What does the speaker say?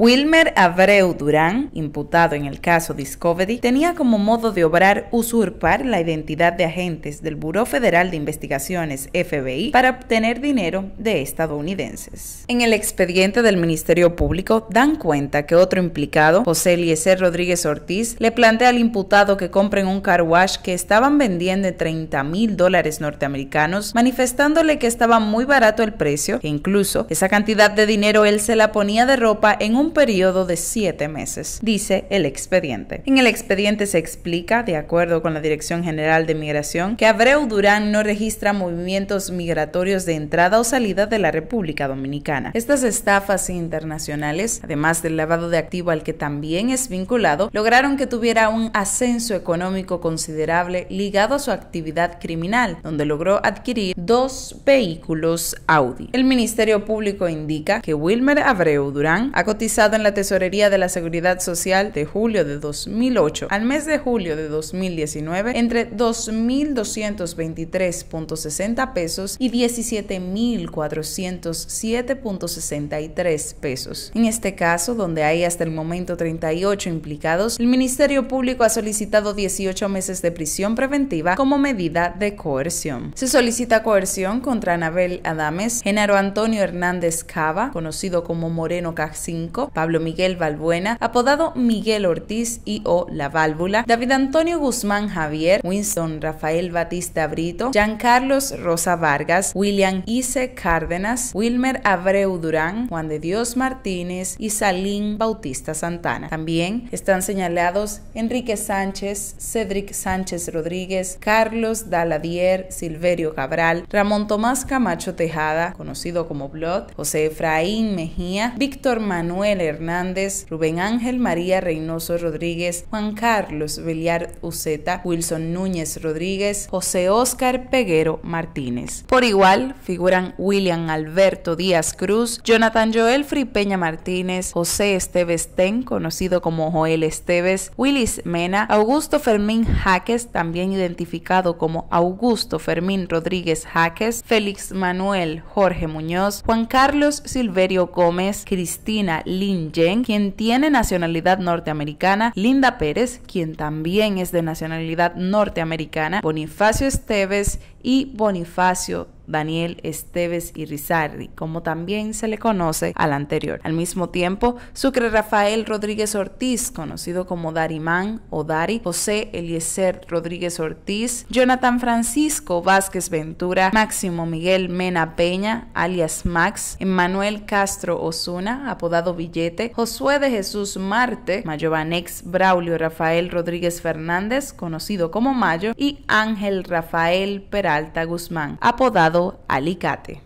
Wilmer Abreu Durán, imputado en el caso Discovery, tenía como modo de obrar usurpar la identidad de agentes del Buró Federal de Investigaciones FBI para obtener dinero de estadounidenses. En el expediente del Ministerio Público dan cuenta que otro implicado, José Eliezer Rodríguez Ortiz, le plantea al imputado que compren un car que estaban vendiendo de 30 mil dólares norteamericanos, manifestándole que estaba muy barato el precio, e incluso esa cantidad de dinero él se la ponía de ropa en un un periodo de siete meses, dice el expediente. En el expediente se explica, de acuerdo con la Dirección General de Migración, que Abreu Durán no registra movimientos migratorios de entrada o salida de la República Dominicana. Estas estafas internacionales, además del lavado de activo al que también es vinculado, lograron que tuviera un ascenso económico considerable ligado a su actividad criminal, donde logró adquirir dos vehículos Audi. El Ministerio Público indica que Wilmer Abreu Durán ha cotizado en la Tesorería de la Seguridad Social de julio de 2008 al mes de julio de 2019 entre 2.223.60 pesos y 17.407.63 pesos. En este caso, donde hay hasta el momento 38 implicados, el Ministerio Público ha solicitado 18 meses de prisión preventiva como medida de coerción. Se solicita coerción contra Anabel Adames, Genaro Antonio Hernández Cava, conocido como Moreno C5 Pablo Miguel Balbuena, apodado Miguel Ortiz y O La Válvula, David Antonio Guzmán Javier, Winston Rafael Batista Brito, Giancarlos Rosa Vargas, William Ise Cárdenas, Wilmer Abreu Durán, Juan de Dios Martínez y Salín Bautista Santana. También están señalados Enrique Sánchez, Cedric Sánchez Rodríguez, Carlos Daladier, Silverio Cabral, Ramón Tomás Camacho Tejada, conocido como Blood, José Efraín Mejía, Víctor Manuel Hernández, Rubén Ángel María Reynoso Rodríguez, Juan Carlos Villar Uceta, Wilson Núñez Rodríguez, José Óscar Peguero Martínez. Por igual figuran William Alberto Díaz Cruz, Jonathan Joel Fripeña Martínez, José Esteves Ten, conocido como Joel Esteves, Willis Mena, Augusto Fermín Jaques, también identificado como Augusto Fermín Rodríguez Jaques, Félix Manuel Jorge Muñoz, Juan Carlos Silverio Gómez, Cristina Lin quien tiene nacionalidad norteamericana, Linda Pérez, quien también es de nacionalidad norteamericana, Bonifacio Esteves y Bonifacio Daniel Esteves y Rizardi, como también se le conoce al anterior. Al mismo tiempo, Sucre Rafael Rodríguez Ortiz, conocido como Darimán o Dari, José Eliezer Rodríguez Ortiz, Jonathan Francisco Vázquez Ventura, Máximo Miguel Mena Peña, alias Max, Emmanuel Castro Osuna, apodado Billete, Josué de Jesús Marte, Mayobanex Braulio Rafael Rodríguez Fernández, conocido como Mayo, y Ángel Rafael Peralta Guzmán, apodado alicate.